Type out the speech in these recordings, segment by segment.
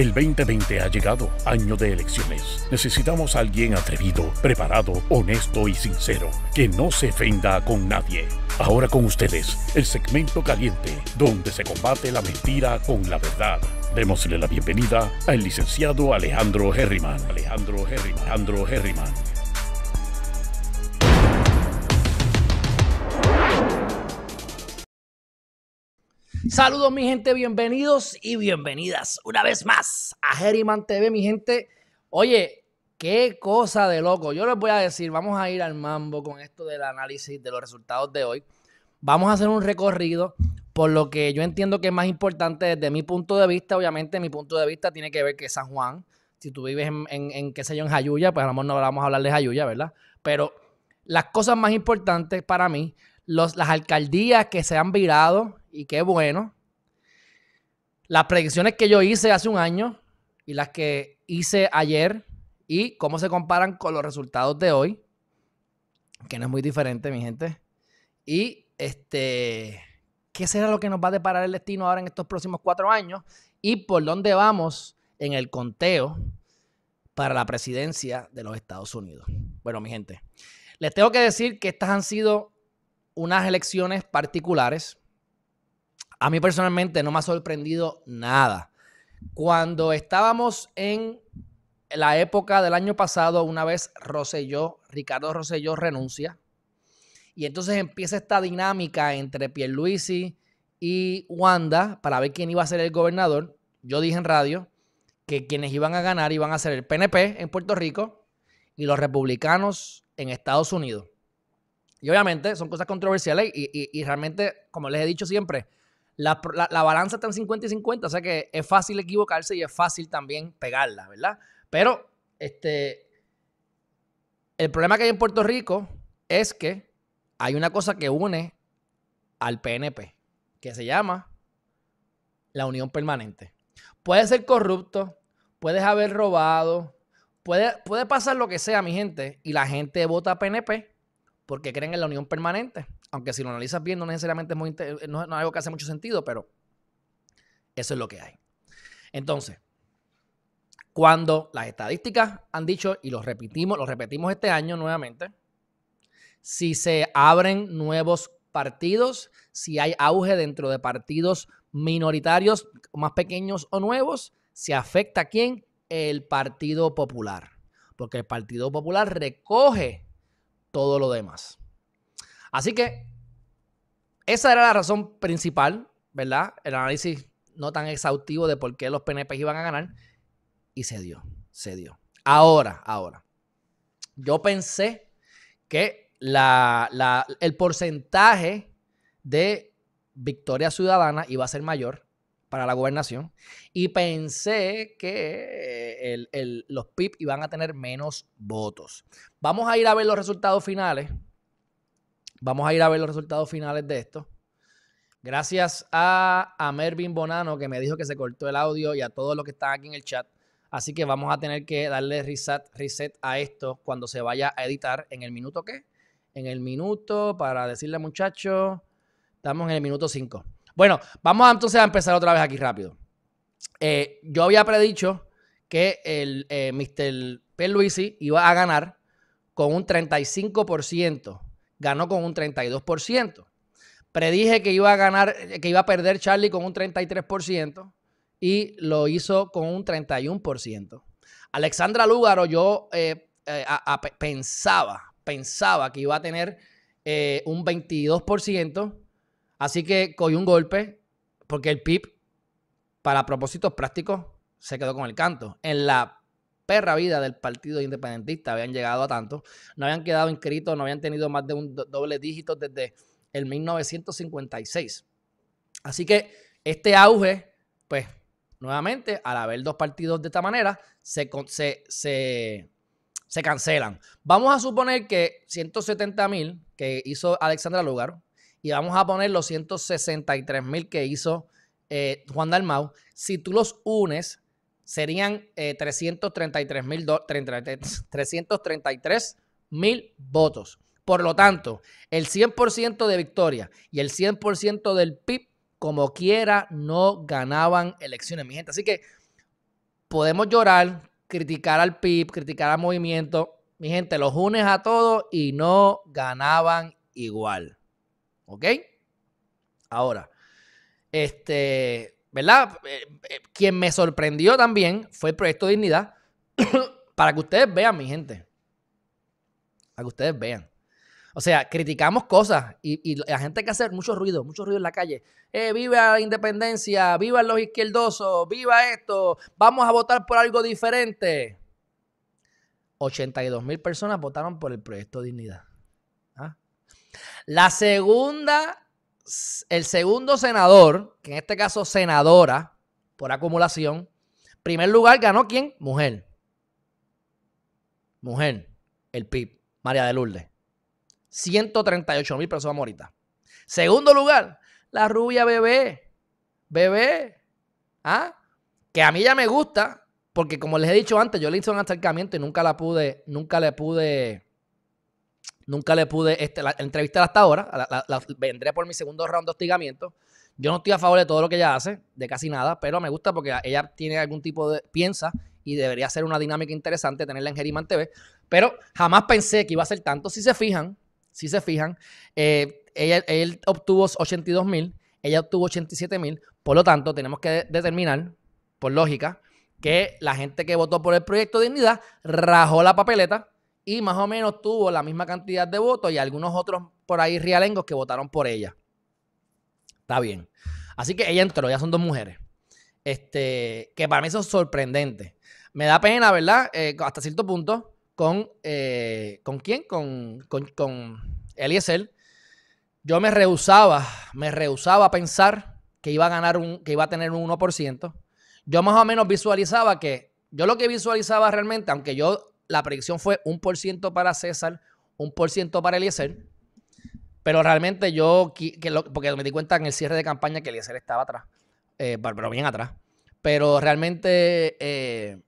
El 2020 ha llegado, año de elecciones. Necesitamos a alguien atrevido, preparado, honesto y sincero, que no se ofenda con nadie. Ahora con ustedes, el segmento caliente, donde se combate la mentira con la verdad. Démosle la bienvenida al licenciado Alejandro Herriman. Alejandro Herriman. Alejandro Herriman. Saludos mi gente, bienvenidos y bienvenidas una vez más a Geriman TV, mi gente. Oye, qué cosa de loco. Yo les voy a decir, vamos a ir al mambo con esto del análisis de los resultados de hoy. Vamos a hacer un recorrido por lo que yo entiendo que es más importante desde mi punto de vista. Obviamente mi punto de vista tiene que ver que San Juan, si tú vives en, qué sé yo, en Jayuya, pues a lo mejor no vamos a hablar de Jayuya, ¿verdad? Pero las cosas más importantes para mí los, las alcaldías que se han virado, y qué bueno. Las predicciones que yo hice hace un año y las que hice ayer y cómo se comparan con los resultados de hoy, que no es muy diferente, mi gente. Y este, ¿qué será lo que nos va a deparar el destino ahora en estos próximos cuatro años? ¿Y por dónde vamos en el conteo para la presidencia de los Estados Unidos? Bueno, mi gente, les tengo que decir que estas han sido unas elecciones particulares. A mí personalmente no me ha sorprendido nada. Cuando estábamos en la época del año pasado, una vez Roselló Ricardo Rosselló renuncia, y entonces empieza esta dinámica entre Pierluisi y Wanda para ver quién iba a ser el gobernador. Yo dije en radio que quienes iban a ganar iban a ser el PNP en Puerto Rico y los republicanos en Estados Unidos. Y obviamente son cosas controversiales y, realmente, como les he dicho siempre, la, balanza está en 50 y 50, o sea que es fácil equivocarse y es fácil también pegarla, ¿verdad? Pero este, el problema que hay en Puerto Rico es que hay una cosa que une al PNP, que se llama la unión permanente. Puede ser corrupto, puedes haber robado, puede, puede pasar lo que sea, mi gente, y la gente vota PNP porque creen en la unión permanente, aunque si lo analizas bien no necesariamente es muy eh, no, algo que hace mucho sentido, pero eso es lo que hay. Entonces, cuando las estadísticas han dicho, y lo repetimos, los repetimos este año nuevamente, si se abren nuevos partidos, si hay auge dentro de partidos minoritarios, más pequeños o nuevos, se afecta a quién? El Partido Popular. Porque el Partido Popular recoge todo lo demás. Así que esa era la razón principal, ¿verdad? El análisis no tan exhaustivo de por qué los PNP iban a ganar y se dio, se dio. Ahora, ahora, yo pensé que el porcentaje de victoria ciudadana iba a ser mayor para la gobernación y pensé que los PIP iban a tener menos votos. Vamos a ir a ver los resultados finales. Vamos a ir a ver los resultados finales de esto. Gracias a, a Mervin Bonano que me dijo que se cortó el audio y a todos los que están aquí en el chat. Así que vamos a tener que darle reset, reset a esto cuando se vaya a editar. ¿En el minuto qué? En el minuto, para decirle muchachos, estamos en el minuto 5. Bueno, vamos entonces a empezar otra vez aquí rápido. Eh, yo había predicho que el eh, Mr. Pierluisi iba a ganar con un 35%. Ganó con un 32%. Predije que iba a ganar, que iba a perder Charlie con un 33% y lo hizo con un 31%. Alexandra Lugaro yo eh, pensaba, pensaba que iba a tener un 22% Así que cogió un golpe porque el PIB, para propósitos prácticos, se quedó con el canto. En la perra vida del Partido Independentista habían llegado a tanto, no habían quedado inscritos, no habían tenido más de un doble dígito desde el 1956. Así que este auge, pues nuevamente, al haber dos partidos de esta manera, se, se, cancelan. Vamos a suponer que 170 mil que hizo Alexandra Lugar, y vamos a poner los 163 mil que hizo eh, Juan Dalmau, si tú los unes, serían 333 eh, mil 333 eh, mil votos. Por lo tanto, el 100% de victoria y el 100% del PIB, como quiera, no ganaban elecciones, mi gente. Así que podemos llorar, criticar al PIB, criticar al movimiento. Mi gente, los unes a todos y no ganaban igual. ¿Ok? Ahora, este, ¿verdad? Eh, eh, quien me sorprendió también fue el proyecto Dignidad. para que ustedes vean, mi gente. Para que ustedes vean. O sea, criticamos cosas y, la gente que hace mucho ruido, mucho ruido en la calle. Eh, viva la independencia, viva los izquierdosos, viva esto, vamos a votar por algo diferente. 82 mil personas votaron por el proyecto Dignidad. La segunda, el segundo senador, que en este caso senadora por acumulación, primer lugar ganó quién? Mujer. Mujer, el PIB, María de Lourdes. 138 mil personas moritas. Segundo lugar, la rubia bebé. Bebé. ¿Ah? Que a mí ya me gusta, porque como les he dicho antes, yo le hice un acercamiento y nunca la pude, nunca le pude Nunca le pude este, entrevistar hasta ahora. vendré por mi segundo round de hostigamiento. Yo no estoy a favor de todo lo que ella hace, de casi nada, pero me gusta porque ella tiene algún tipo de. piensa y debería ser una dinámica interesante tenerla en Gerimán TV. Pero jamás pensé que iba a ser tanto. Si se fijan, si se fijan, eh, ella, él obtuvo 82 mil, ella obtuvo 87 mil. Por lo tanto, tenemos que determinar, por lógica, que la gente que votó por el proyecto de Dignidad rajó la papeleta y más o menos tuvo la misma cantidad de votos y algunos otros por ahí rialengos que votaron por ella. Está bien. Así que ella entró, ya son dos mujeres. Este, que para mí eso es sorprendente. Me da pena, ¿verdad? Eh, hasta cierto punto, con, eh, ¿con quién? Con, con, con Yo me rehusaba, me rehusaba a pensar que iba a ganar un, que iba a tener un 1%. Yo más o menos visualizaba que, yo lo que visualizaba realmente, aunque yo la predicción fue un por ciento para César, un por ciento para Eliezer. Pero realmente yo, porque me di cuenta en el cierre de campaña que Eliezer estaba atrás, eh, pero bien atrás. Pero realmente eh,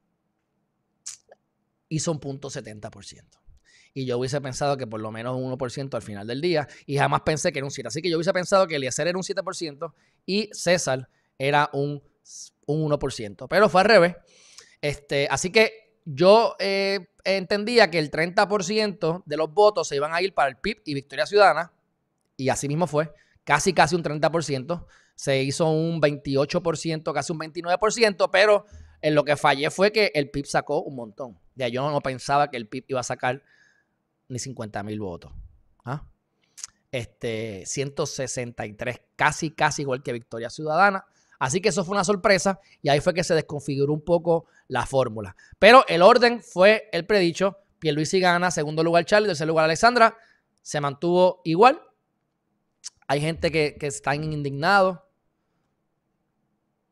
hizo un punto 70%. Y yo hubiese pensado que por lo menos un 1% al final del día. Y jamás pensé que era un 7%. Así que yo hubiese pensado que Eliezer era un 7% y César era un, por 1%. Pero fue al revés. Este, así que yo eh, entendía que el 30% de los votos se iban a ir para el PIB y Victoria Ciudadana, y así mismo fue, casi, casi un 30%, se hizo un 28%, casi un 29%, pero en lo que fallé fue que el PIB sacó un montón. Ya yo no pensaba que el PIB iba a sacar ni 50 mil votos. ¿ah? Este, 163, casi, casi igual que Victoria Ciudadana. Así que eso fue una sorpresa y ahí fue que se desconfiguró un poco la fórmula. Pero el orden fue el predicho. Pierluisi gana, segundo lugar Charlie, tercer lugar Alexandra. Se mantuvo igual. Hay gente que, que están indignados.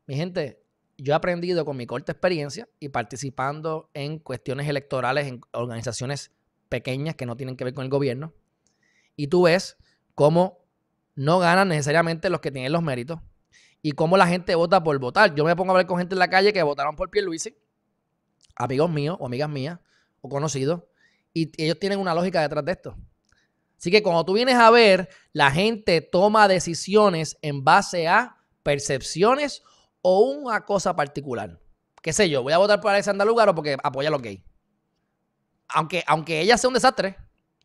Mi gente, yo he aprendido con mi corta experiencia y participando en cuestiones electorales en organizaciones pequeñas que no tienen que ver con el gobierno. Y tú ves cómo no ganan necesariamente los que tienen los méritos, y cómo la gente vota por votar. Yo me pongo a hablar con gente en la calle que votaron por Pierluisi, amigos míos o amigas mías o conocidos, y ellos tienen una lógica detrás de esto. Así que cuando tú vienes a ver, la gente toma decisiones en base a percepciones o una cosa particular. ¿Qué sé yo? Voy a votar por lugar o porque apoya a los gays. Aunque, aunque ella sea un desastre,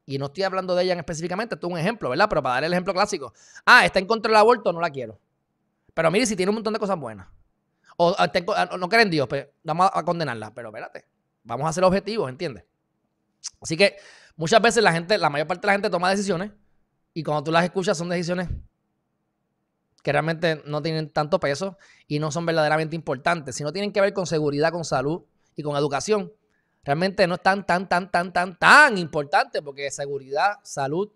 y no estoy hablando de ella específicamente, esto es un ejemplo, ¿verdad? Pero para dar el ejemplo clásico. Ah, está en contra del aborto, no la quiero. Pero mire, si tiene un montón de cosas buenas. O, ah, ah, no creen Dios, pero pues, vamos a, condenarla. Pero espérate, vamos a ser objetivos, ¿entiendes? Así que muchas veces la gente, la mayor parte de la gente toma decisiones y cuando tú las escuchas son decisiones que realmente no tienen tanto peso y no son verdaderamente importantes, Si no tienen que ver con seguridad, con salud y con educación. Realmente no están tan, tan, tan, tan, tan, tan importante porque seguridad, salud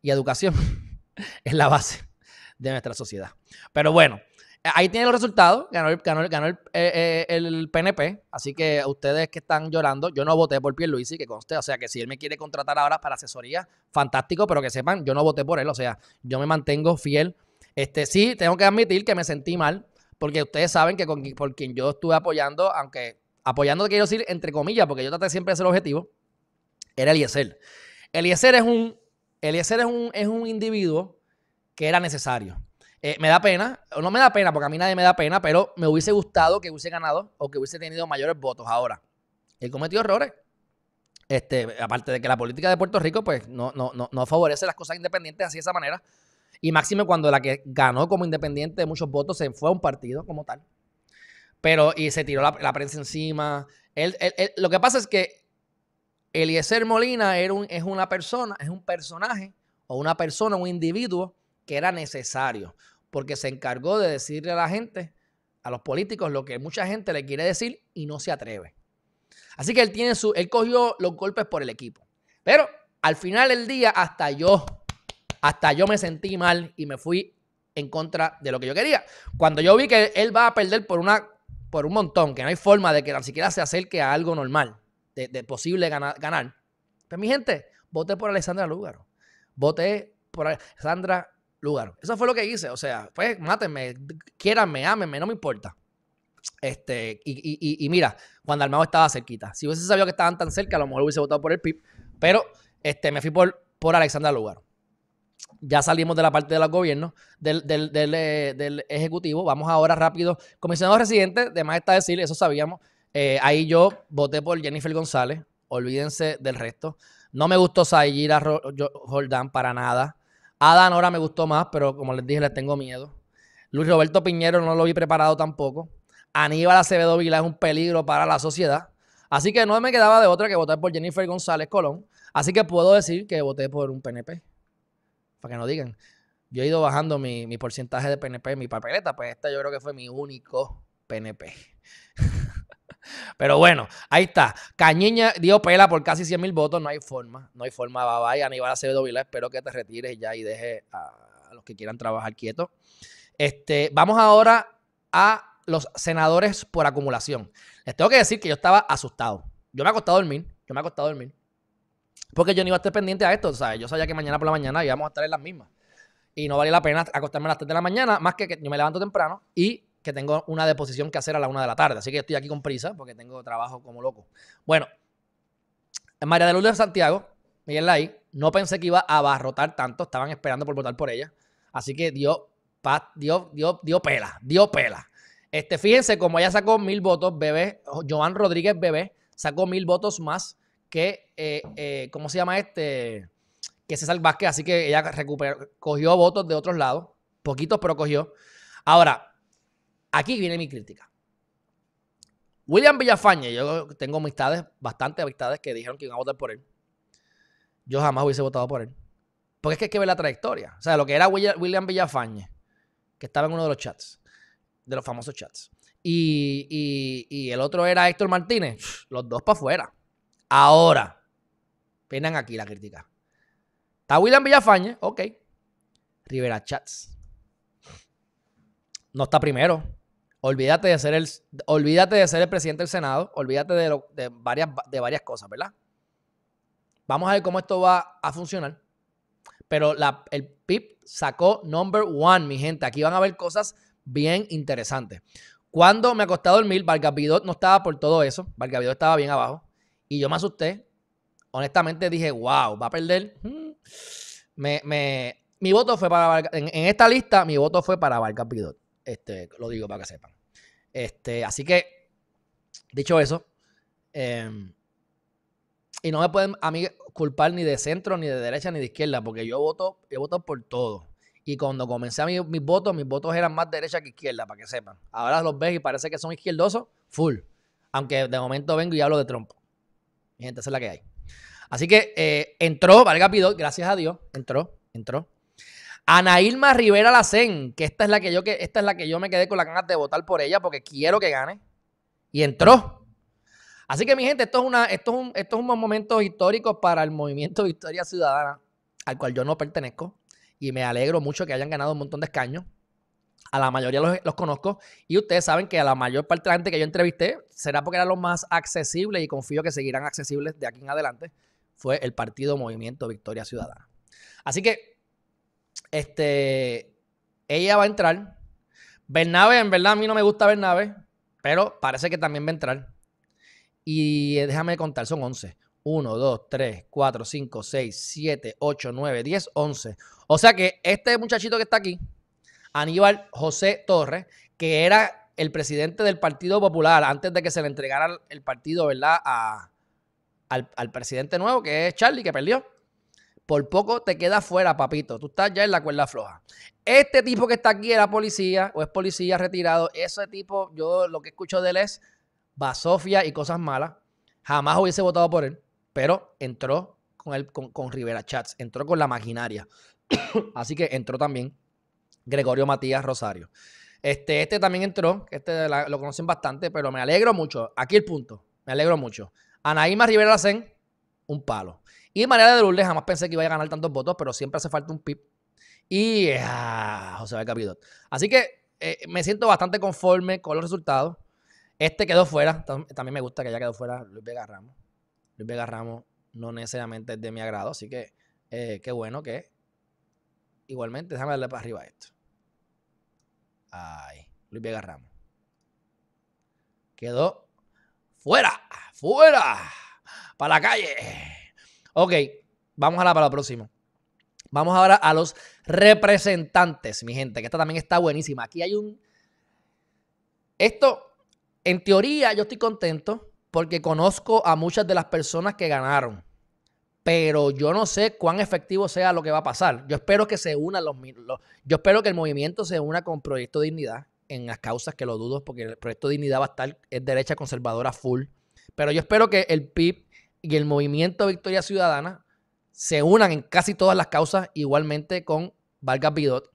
y educación es la base de nuestra sociedad. Pero bueno, ahí tiene los resultados. Ganó, el, ganó, ganó el, PNP. Eh, eh, Así que ustedes que están llorando, yo no voté por y que conste. O sea, que si él me quiere contratar ahora para asesoría, fantástico, pero que sepan, yo no voté por él. O sea, yo me mantengo fiel. Este, sí, tengo que admitir que me sentí mal, porque ustedes saben que con, por quien yo estuve apoyando, aunque apoyando quiero decir entre comillas, porque yo traté siempre de ser objetivo, era Eliezer. Eliezer es un, Eliezer es un, es un individuo que era necesario. Eh, me da pena, no me da pena, porque a mí nadie me da pena, pero me hubiese gustado que hubiese ganado o que hubiese tenido mayores votos ahora. Él cometió errores. Este, aparte de que la política de Puerto Rico, pues, no, no, favorece las cosas independientes así de esa manera. Y máximo cuando la que ganó como independiente de muchos votos se fue a un partido como tal. Pero, y se tiró la, prensa encima. lo que pasa es que Eliezer Molina era un, es una persona, es un personaje o una persona, un individuo que era necesario, porque se encargó de decirle a la gente, a los políticos, lo que mucha gente le quiere decir y no se atreve. Así que él tiene su, él cogió los golpes por el equipo. Pero al final del día, hasta yo, hasta yo me sentí mal y me fui en contra de lo que yo quería. Cuando yo vi que él va a perder por una, por un montón, que no hay forma de que ni siquiera se acerque a algo normal, de, posible ganar, ganar. Pues, mi gente, voté por Alexandra Lúgaro. Voté por Alessandra lugar. Eso fue lo que hice. O sea, pues mátenme, quieranme, ámenme, no me importa. Este, y, y, y, mira, cuando Armado estaba cerquita. Si hubiese sabido que estaban tan cerca, a lo mejor hubiese votado por el PIB. Pero este, me fui por, por Alexandra Lugaro. Ya salimos de la parte de los gobiernos, del, del, del, eh, Ejecutivo. Vamos ahora rápido. Comisionado residente, de está decir, eso sabíamos. Eh, ahí yo voté por Jennifer González. Olvídense del resto. No me gustó Sayira Jordán para nada. Adán ahora me gustó más, pero como les dije, les tengo miedo. Luis Roberto Piñero no lo vi preparado tampoco. Aníbal Acevedo Vila es un peligro para la sociedad. Así que no me quedaba de otra que votar por Jennifer González Colón. Así que puedo decir que voté por un PNP. Para que no digan. Yo he ido bajando mi, porcentaje de PNP, mi papeleta, pues este yo creo que fue mi único PNP. Pero bueno, ahí está. Cañiña dio pela por casi 100 mil votos. No hay forma. No hay forma. Bye bye. Aníbal Acevedo Vila, espero que te retires ya y deje a, los que quieran trabajar quieto. Este, vamos ahora a los senadores por acumulación. Les tengo que decir que yo estaba asustado. Yo me he acostado a dormir. Yo me ha costado a dormir. Porque yo no iba a estar pendiente a esto. Yo sabía que mañana por la mañana íbamos a estar en las mismas. Y no valía la pena acostarme a las 3 de la mañana, más que yo me levanto temprano y que tengo una deposición que hacer a la una de la tarde. Así que estoy aquí con prisa porque tengo trabajo como loco. Bueno, en María de Luz de Santiago, Miguel Lai, no pensé que iba a abarrotar tanto. Estaban esperando por votar por ella. Así que dio, dio, dio, dio pela, dio pela. Este, fíjense como ella sacó mil votos, Bebé, Joan Rodríguez Bebé sacó mil votos más que, eh, eh, ¿cómo se llama este? Que César Vázquez, así que ella recuperó, cogió votos de otros lados, poquitos, pero cogió. Ahora, Aquí viene mi crítica. William Villafañe yo tengo amistades, bastantes amistades que dijeron que iban a votar por él. Yo jamás hubiese votado por él. Porque es que hay que ver la trayectoria. O sea, lo que era William Villafañe que estaba en uno de los chats, de los famosos chats. Y, y, el otro era Héctor Martínez. Los dos para afuera. Ahora, vengan aquí la crítica. Está William Villafañe ok. Rivera Chats. No está primero. Olvídate de ser el, olvídate de ser el presidente del Senado, olvídate de, varias, de varias cosas, ¿verdad? Vamos a ver cómo esto va a funcionar. Pero el PIB sacó number one, mi gente. Aquí van a ver cosas bien interesantes. Cuando me acosté a dormir, Bidot no estaba por todo eso. Bidot estaba bien abajo. Y yo me asusté. Honestamente dije, wow, va a perder. Mm. Me, mi voto fue para En, esta lista, mi voto fue para Vargas este, lo digo para que sepan. Este, así que, dicho eso, em, y no me pueden a mí culpar ni de centro, ni de derecha, ni de izquierda, porque yo voto, yo voto por todo. Y cuando comencé a mi, mis votos, mis votos eran más derecha que izquierda, para que sepan. Ahora los ves y parece que son izquierdosos, full. Aunque de momento vengo y hablo de trompo. Mi gente, es la que hay. Así que eh, entró, valga pido, gracias a Dios, entró, entró. Ana Rivera Lacen, que esta es la que yo que esta es la que yo me quedé con las ganas de votar por ella porque quiero que gane. Y entró. Así que mi gente, esto es una esto es un momento histórico para el movimiento Victoria Ciudadana, al cual yo no pertenezco y me alegro mucho que hayan ganado un montón de escaños. A la mayoría los, conozco y ustedes saben que a la mayor parte de la gente que yo entrevisté será porque era lo más accesible y confío que seguirán accesibles de aquí en adelante. Fue el partido Movimiento Victoria Ciudadana. Así que este, ella va a entrar. Bernabe, en verdad a mí no me gusta Bernabe, pero parece que también va a entrar. Y eh, déjame contar, son 11. 1, 2, 3, 4, 5, 6, 7, 8, 9, 10, 11. O sea que este muchachito que está aquí, Aníbal José Torres, que era el presidente del Partido Popular antes de que se le entregara el partido, ¿verdad? al presidente nuevo, que es Charlie, que perdió. Por poco te quedas fuera, papito. Tú estás ya en la cuerda floja. Este tipo que está aquí era policía o es policía retirado. Ese tipo, yo lo que escucho de él es basofia y cosas malas. Jamás hubiese votado por él, pero entró con, con, Rivera Chats, entró con la maquinaria. Así que entró también Gregorio Matías Rosario. Este, este también entró, este lo conocen bastante, pero me alegro mucho. Aquí el punto, me alegro mucho. Anaíma Rivera Lacen, un palo. Y María de Lourdes, jamás pensé que iba a ganar tantos votos, pero siempre hace falta un pip Y ah, José Vázquez Así que eh, me siento bastante conforme con los resultados. Este quedó fuera. También me gusta que ya quedó fuera Luis Vega Ramos. Luis Vega Ramos no necesariamente es de mi agrado, así que eh, qué bueno que. Igualmente, déjame darle para arriba esto. Ay, Luis Vega Ramos. Quedó fuera, fuera, para la calle. Ok, vamos a la, para lo próxima. Vamos ahora a los representantes, mi gente, que esta también está buenísima. Aquí hay un... Esto, en teoría, yo estoy contento porque conozco a muchas de las personas que ganaron, pero yo no sé cuán efectivo sea lo que va a pasar. Yo espero que se unan los, mismos. yo espero que el movimiento se una con Proyecto Dignidad en las causas que lo dudo, porque el Proyecto Dignidad va a estar, es derecha conservadora full. Pero yo espero que el PIB y el movimiento Victoria Ciudadana se unan en casi todas las causas, igualmente con Vargas Bidot,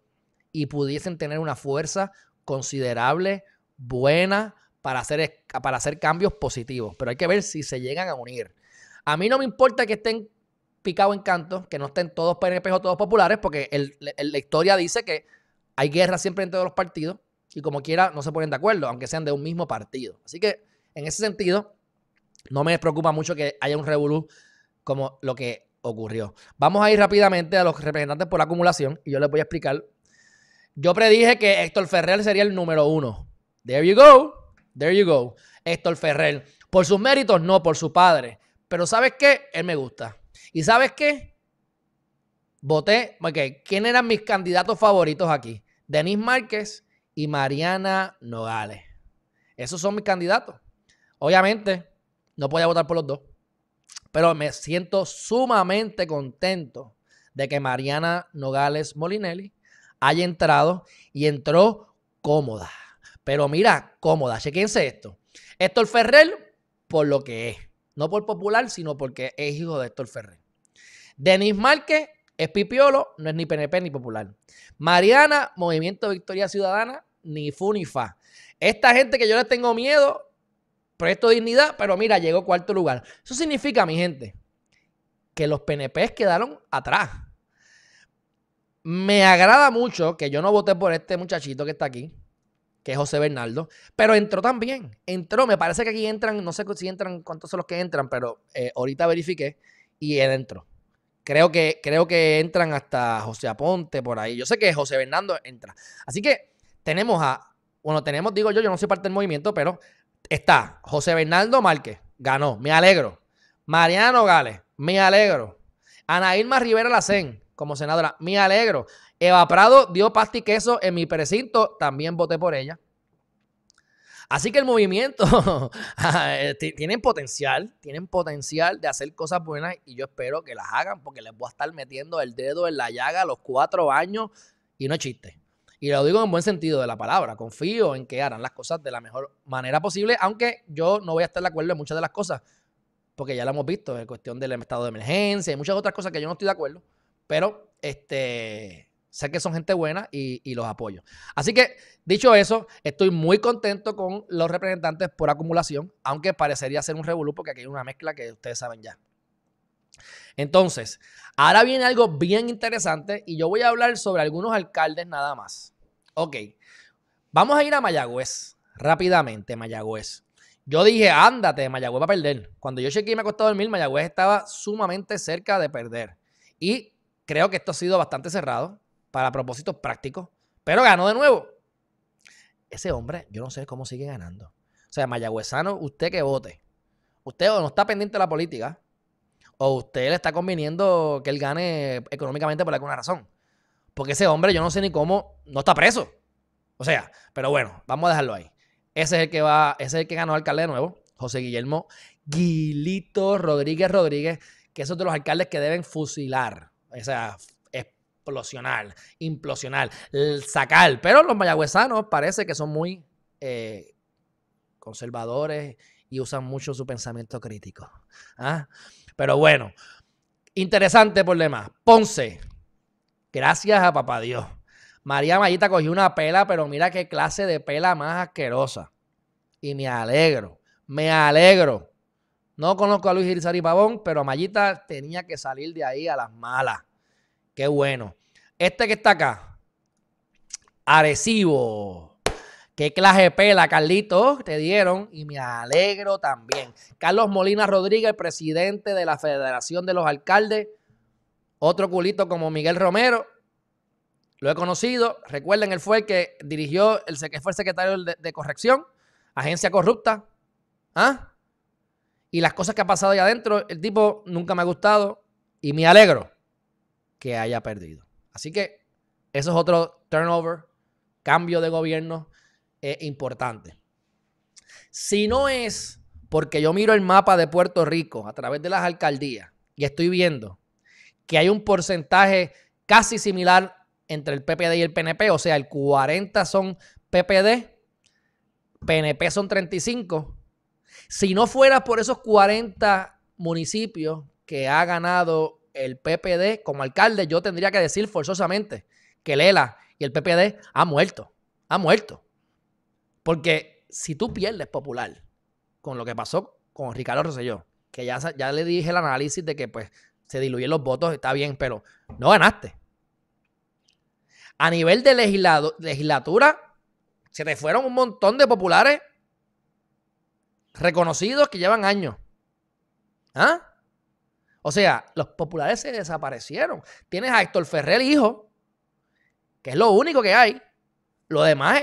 y pudiesen tener una fuerza considerable, buena, para hacer, para hacer cambios positivos. Pero hay que ver si se llegan a unir. A mí no me importa que estén picados en canto, que no estén todos PNP o todos populares, porque la historia dice que hay guerra siempre entre los partidos y como quiera no se ponen de acuerdo, aunque sean de un mismo partido. Así que en ese sentido, no me preocupa mucho que haya un revolú como lo que ocurrió. Vamos a ir rápidamente a los representantes por la acumulación y yo les voy a explicar. Yo predije que Héctor Ferrer sería el número uno. There you go. There you go. Héctor Ferrer. Por sus méritos, no, por su padre. Pero ¿sabes qué? Él me gusta. ¿Y sabes qué? Voté. porque ¿quién eran mis candidatos favoritos aquí? Denis Márquez y Mariana Nogales. Esos son mis candidatos. Obviamente, no podía votar por los dos. Pero me siento sumamente contento de que Mariana Nogales Molinelli haya entrado y entró cómoda. Pero mira, cómoda. Chequense esto. Héctor Ferrer, por lo que es. No por popular, sino porque es hijo de Héctor Ferrer. Denis Márquez es pipiolo, no es ni PNP ni popular. Mariana, Movimiento Victoria Ciudadana, ni fu ni fa. Esta gente que yo les tengo miedo, proyecto de dignidad, pero mira, llegó cuarto lugar. Eso significa, mi gente, que los PNPs quedaron atrás. Me agrada mucho que yo no voté por este muchachito que está aquí, que es José Bernardo, pero entró también. Entró, me parece que aquí entran, no sé si entran, cuántos son los que entran, pero eh, ahorita verifiqué y él entró. Creo que, creo que entran hasta José Aponte por ahí. Yo sé que José Bernardo entra. Así que tenemos a, bueno, tenemos, digo yo, yo no soy parte del movimiento, pero está José Bernardo Márquez, ganó, me alegro. Mariano Gales, me alegro. Ana Rivera Lacén, como senadora, me alegro. Eva Prado dio pasta y queso en mi precinto, también voté por ella. Así que el movimiento ah, eh, tiene potencial, tienen potencial de hacer cosas buenas y yo espero que las hagan porque les voy a estar metiendo el dedo en la llaga a los cuatro años y no chiste. Y lo digo en buen sentido de la palabra. Confío en que harán las cosas de la mejor manera posible, aunque yo no voy a estar de acuerdo en muchas de las cosas, porque ya lo hemos visto, en cuestión del estado de emergencia y muchas otras cosas que yo no estoy de acuerdo, pero este, sé que son gente buena y, y los apoyo. Así que, dicho eso, estoy muy contento con los representantes por acumulación, aunque parecería ser un revolú, porque aquí hay una mezcla que ustedes saben ya. Entonces, ahora viene algo bien interesante y yo voy a hablar sobre algunos alcaldes nada más. Ok, vamos a ir a Mayagüez rápidamente, Mayagüez. Yo dije, ándate, Mayagüez va a perder. Cuando yo llegué y me costó dormir, Mayagüez estaba sumamente cerca de perder. Y creo que esto ha sido bastante cerrado para propósitos prácticos, pero ganó de nuevo. Ese hombre, yo no sé cómo sigue ganando. O sea, Mayagüezano, usted que vote. Usted o no está pendiente de la política, o usted le está conviniendo que él gane económicamente por alguna razón. Porque ese hombre, yo no sé ni cómo, no está preso. O sea, pero bueno, vamos a dejarlo ahí. Ese es el que va, ese es el que ganó alcalde de nuevo, José Guillermo Guilito Rodríguez Rodríguez, que es otro de los alcaldes que deben fusilar, o sea, explosionar, implosionar, sacar. Pero los mayagüezanos parece que son muy eh, conservadores y usan mucho su pensamiento crítico. ¿Ah? Pero bueno, interesante por demás. Ponce, Gracias a papá Dios. María Mayita cogió una pela, pero mira qué clase de pela más asquerosa. Y me alegro, me alegro. No conozco a Luis y Pavón, pero Mayita tenía que salir de ahí a las malas. Qué bueno. Este que está acá, Arecibo. Qué clase de pela, Carlito. te dieron y me alegro también. Carlos Molina Rodríguez, presidente de la Federación de los Alcaldes otro culito como Miguel Romero, lo he conocido. Recuerden, él fue el que dirigió, el que fue el secretario de, corrección, agencia corrupta. ¿Ah? Y las cosas que ha pasado ahí adentro, el tipo nunca me ha gustado y me alegro que haya perdido. Así que eso es otro turnover, cambio de gobierno eh, importante. Si no es porque yo miro el mapa de Puerto Rico a través de las alcaldías y estoy viendo que hay un porcentaje casi similar entre el PPD y el PNP, o sea, el 40 son PPD, PNP son 35. Si no fuera por esos 40 municipios que ha ganado el PPD como alcalde, yo tendría que decir forzosamente que Lela y el PPD ha muerto, ha muerto. Porque si tú pierdes popular con lo que pasó con Ricardo Rosselló, que ya, ya le dije el análisis de que pues se diluyen los votos, está bien, pero no ganaste. A nivel de legislatura, se te fueron un montón de populares reconocidos que llevan años. ¿Ah? O sea, los populares se desaparecieron. Tienes a Héctor Ferrer, hijo, que es lo único que hay. Lo demás,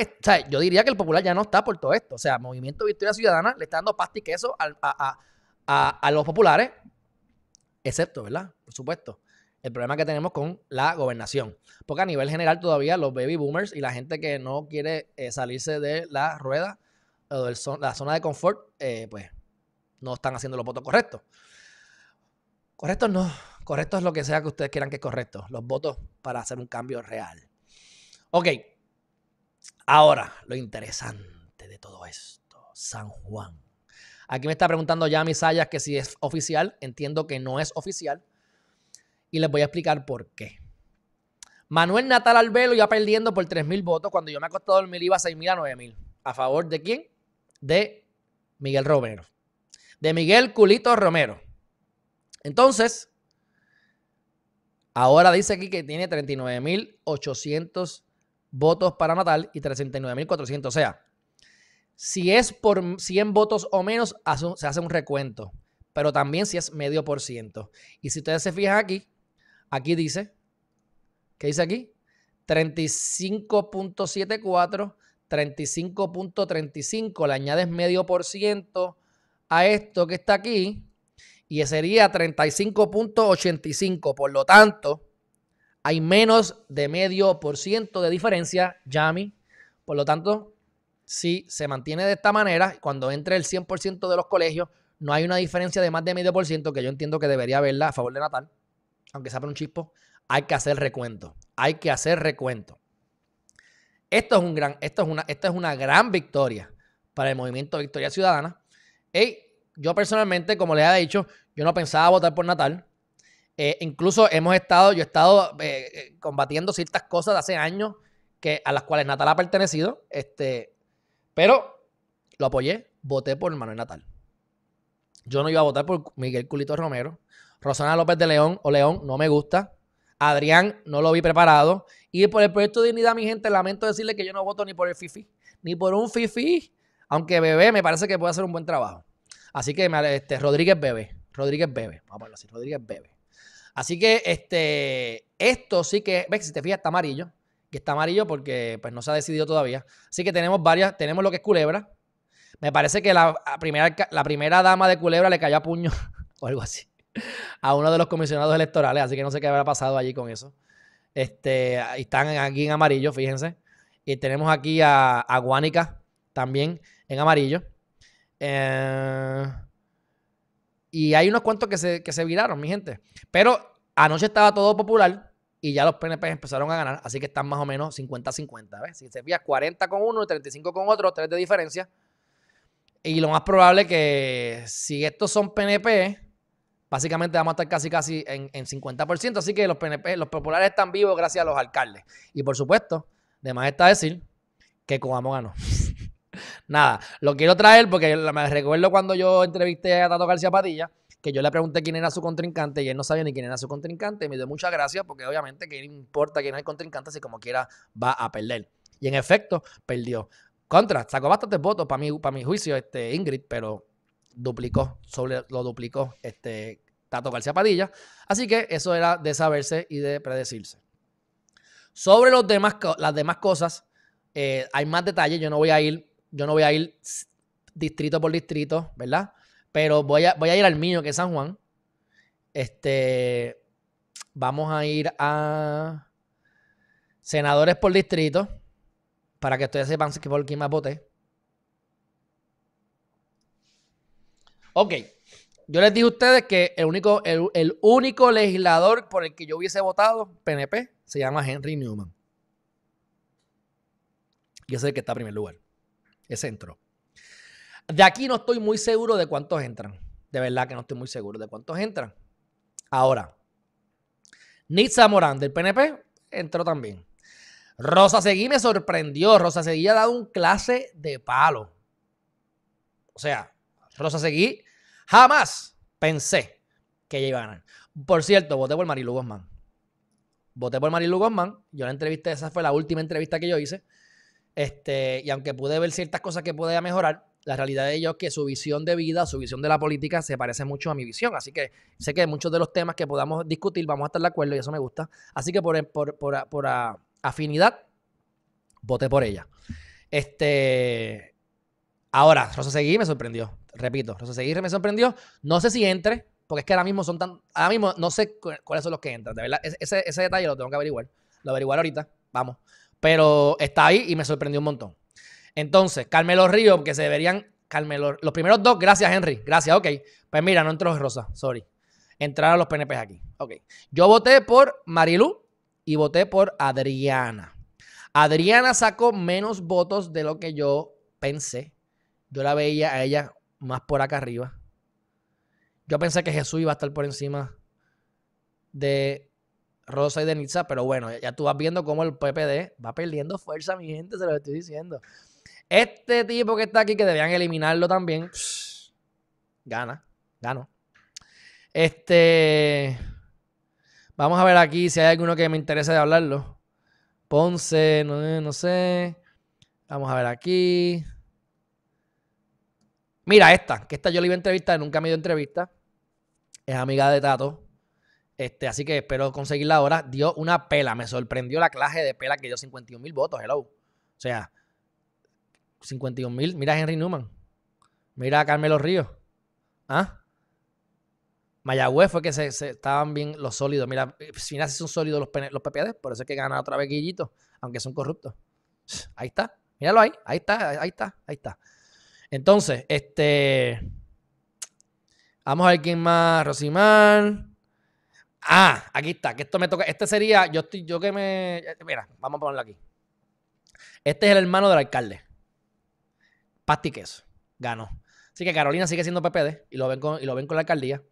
yo diría que el popular ya no está por todo esto. O sea, Movimiento Victoria Ciudadana le está dando pasta y queso a, a los populares excepto, ¿verdad? Por supuesto, el problema que tenemos con la gobernación. Porque a nivel general todavía los baby boomers y la gente que no quiere eh, salirse de la rueda o de la zona de confort, eh, pues no están haciendo los votos correctos. Correctos no, correcto es lo que sea que ustedes quieran que es correcto, los votos para hacer un cambio real. Ok, ahora lo interesante de todo esto, San Juan. Aquí me está preguntando ya mis Sayas que si es oficial. Entiendo que no es oficial. Y les voy a explicar por qué. Manuel Natal Albelo ya perdiendo por 3.000 votos. Cuando yo me acosté a dormir iba a 6.000 a 9.000. ¿A favor de quién? De Miguel Romero. De Miguel Culito Romero. Entonces, ahora dice aquí que tiene 39.800 votos para Natal y 39.400. O sea, si es por 100 votos o menos, se hace un recuento, pero también si es medio por ciento. Y si ustedes se fijan aquí, aquí dice, ¿qué dice aquí? 35.74, 35.35, le añades medio por ciento a esto que está aquí, y sería 35.85. Por lo tanto, hay menos de medio por ciento de diferencia, Yami. Por lo tanto, si se mantiene de esta manera, cuando entre el 100% de los colegios, no hay una diferencia de más de medio por ciento, que yo entiendo que debería haberla a favor de Natal, aunque sea por un chispo, hay que hacer recuento. Hay que hacer recuento. Esto es, un gran, esto es, una, esto es una gran victoria para el movimiento Victoria Ciudadana. Y yo personalmente, como les he dicho, yo no pensaba votar por Natal. Eh, incluso hemos estado, yo he estado eh, eh, combatiendo ciertas cosas de hace años que, a las cuales Natal ha pertenecido. Este, pero lo apoyé, voté por Manuel Natal. Yo no iba a votar por Miguel Culito Romero. Rosana López de León o León no me gusta. Adrián no lo vi preparado. Y por el proyecto de dignidad, mi gente, lamento decirle que yo no voto ni por el FIFI, ni por un FIFI. Aunque Bebé me parece que puede hacer un buen trabajo. Así que este, Rodríguez Bebé. Rodríguez Bebé. Vamos a ponerlo así. Rodríguez Bebé. Así que este, esto sí que, ves que si te fijas está amarillo que está amarillo porque pues, no se ha decidido todavía. Así que tenemos varias, tenemos lo que es Culebra. Me parece que la primera, la primera dama de Culebra le cayó a puño o algo así a uno de los comisionados electorales, así que no sé qué habrá pasado allí con eso. Este, están aquí en amarillo, fíjense. Y tenemos aquí a, Guánica también en amarillo. Eh, y hay unos cuantos que se, que se viraron, mi gente. Pero anoche estaba todo popular y ya los PNP empezaron a ganar, así que están más o menos 50-50, Si se 40 con uno y 35 con otro, tres de diferencia. Y lo más probable que si estos son PNP, básicamente vamos a estar casi casi en, 50%, así que los PNP, los populares están vivos gracias a los alcaldes. Y por supuesto, de más está decir que Coamo ganó. Nada, lo quiero traer porque me recuerdo cuando yo entrevisté a Tato García Padilla, que yo le pregunté quién era su contrincante y él no sabía ni quién era su contrincante. Y me dio muchas gracias porque obviamente que importa quién es el contrincante si como quiera va a perder. Y en efecto, perdió. Contra, sacó bastantes votos para mi, para mi juicio, este, Ingrid, pero duplicó, sobre, lo duplicó este, Tato a Padilla. Así que eso era de saberse y de predecirse. Sobre los demás, las demás cosas, eh, hay más detalles. Yo no voy a ir, yo no voy a ir distrito por distrito, ¿verdad? Pero voy a, voy a ir al mío, que es San Juan. Este, vamos a ir a senadores por distrito para que ustedes sepan por quién más voté. Ok, yo les dije a ustedes que el único, el, único legislador por el que yo hubiese votado, PNP, se llama Henry Newman. yo ese el que está en primer lugar. Ese entró. De aquí no estoy muy seguro de cuántos entran. De verdad que no estoy muy seguro de cuántos entran. Ahora, Nitza Morán del PNP entró también. Rosa Seguí me sorprendió. Rosa Seguí ha dado un clase de palo. O sea, Rosa Seguí jamás pensé que ella iba a ganar. Por cierto, voté por Marilu Guzmán. Voté por Marilu Guzmán. Yo la entrevisté, esa fue la última entrevista que yo hice. Este, y aunque pude ver ciertas cosas que podía mejorar, la realidad de ellos es que su visión de vida, su visión de la política se parece mucho a mi visión. Así que sé que muchos de los temas que podamos discutir vamos a estar de acuerdo y eso me gusta. Así que por, por, por, por afinidad, voté por ella. Este. Ahora, Rosa Seguí me sorprendió. Repito, Rosa Seguí me sorprendió. No sé si entre, porque es que ahora mismo son tan. Ahora mismo no sé cuáles son los que entran. De verdad, ese, ese detalle lo tengo que averiguar. Lo averiguar ahorita. Vamos. Pero está ahí y me sorprendió un montón. Entonces, Carmelo Río, que se deberían. Carmelo, los primeros dos, gracias, Henry. Gracias, ok. Pues mira, no entró Rosa, sorry. Entraron los PNP aquí. Ok. Yo voté por Marilu y voté por Adriana. Adriana sacó menos votos de lo que yo pensé. Yo la veía a ella más por acá arriba. Yo pensé que Jesús iba a estar por encima de Rosa y de niza, pero bueno, ya tú vas viendo cómo el PPD va perdiendo fuerza, mi gente, se lo estoy diciendo. Este tipo que está aquí, que debían eliminarlo también, gana, gano. Este. Vamos a ver aquí si hay alguno que me interese de hablarlo. Ponce, no, no sé. Vamos a ver aquí. Mira esta, que esta yo le iba a entrevistar, nunca me dio entrevista. Es amiga de Tato. Este, así que espero conseguirla ahora. Dio una pela, me sorprendió la clase de pela que dio 51 mil votos, hello. O sea, 51 mil. Mira a Henry Newman. Mira a Carmelo Ríos. ¿Ah? Mayagüez fue que se, estaban bien los sólidos. Mira, si son sólidos los, los PPD, por eso es que gana otra vez Guillito, aunque son corruptos. Ahí está, míralo ahí, ahí está, ahí está, ahí está. Entonces, este. Vamos a ver quién más, rosimán Ah, aquí está, que esto me toca. Este sería, yo estoy, yo que me. Mira, vamos a ponerlo aquí. Este es el hermano del alcalde pasta y queso. Ganó. Así que Carolina sigue siendo PPD y lo ven con, y lo ven con la alcaldía.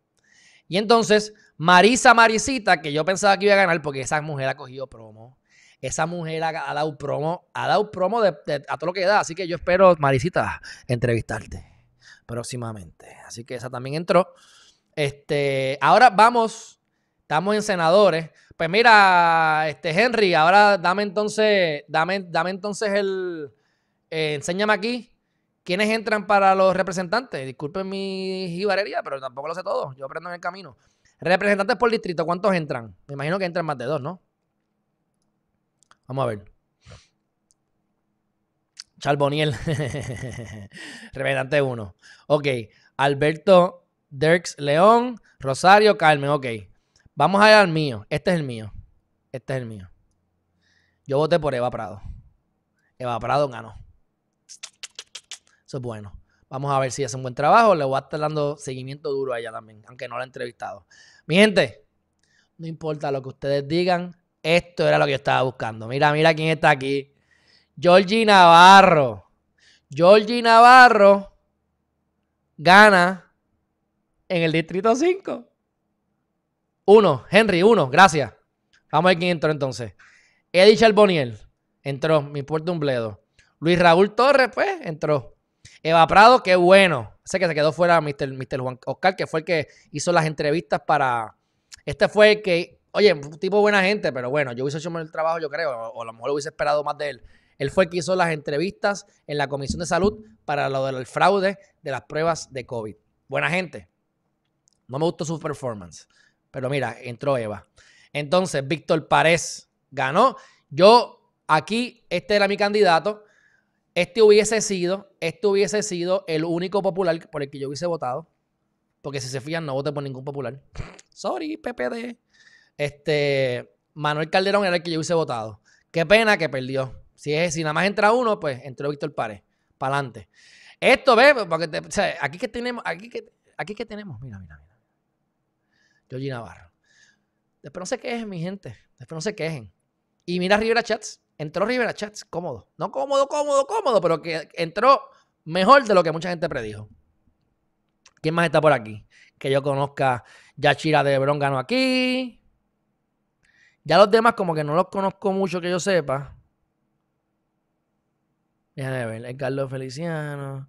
Y entonces, Marisa Marisita, que yo pensaba que iba a ganar porque esa mujer ha cogido promo. Esa mujer ha, dado promo, ha dado promo de, a todo lo que da. Así que yo espero, Marisita, entrevistarte próximamente. Así que esa también entró. Este, ahora vamos, estamos en senadores. Pues mira, este Henry, ahora dame entonces, dame, dame entonces el, eh, enséñame aquí ¿Quiénes entran para los representantes? Disculpen mi jibarería, pero tampoco lo sé todo. Yo aprendo en el camino. Representantes por distrito, ¿cuántos entran? Me imagino que entran más de dos, ¿no? Vamos a ver. Charboniel, representante uno. Ok, Alberto Dirks, León, Rosario Carmen, ok. Vamos a ir al mío. Este es el mío. Este es el mío. Yo voté por Eva Prado. Eva Prado ganó. Eso es bueno. Vamos a ver si hace un buen trabajo. Le voy a estar dando seguimiento duro a ella también, aunque no la he entrevistado. Mi gente, no importa lo que ustedes digan, esto era lo que yo estaba buscando. Mira, mira quién está aquí. Georgie Navarro. Georgie Navarro gana en el Distrito 5. Uno, Henry, uno, gracias. Vamos a ver quién entró entonces. Eddie Charboniel entró, mi puerto bledo. Luis Raúl Torres, pues, entró. Eva Prado, qué bueno. Sé que se quedó fuera Mr. Juan Oscar, que fue el que hizo las entrevistas para. Este fue el que. Oye, un tipo buena gente, pero bueno, yo hubiese hecho el trabajo, yo creo, o a lo mejor hubiese esperado más de él. Él fue el que hizo las entrevistas en la Comisión de Salud para lo del fraude de las pruebas de COVID. Buena gente. No me gustó su performance. Pero mira, entró Eva. Entonces, Víctor Párez ganó. Yo aquí, este era mi candidato. Este hubiese sido, este sido el único popular por el que yo hubiese votado. Porque si se fían no voté por ningún popular. Sorry, PPD. Este, Manuel Calderón era el que yo hubiese votado. Qué pena que perdió. Si, es, si nada más entra uno, pues entró Víctor Párez. Para adelante. Esto, ve, porque aquí que tenemos, aquí que, aquí que tenemos, mira, mira, mira. Georgie Navarro. Después no se quejen, mi gente. Después no se quejen. Y mira Rivera Chats entró Rivera Chats cómodo. No cómodo, cómodo, cómodo, pero que entró mejor de lo que mucha gente predijo. ¿Quién más está por aquí? Que yo conozca Yachira de ganó aquí. Ya los demás, como que no los conozco mucho que yo sepa. Déjame ver, el Carlos Feliciano.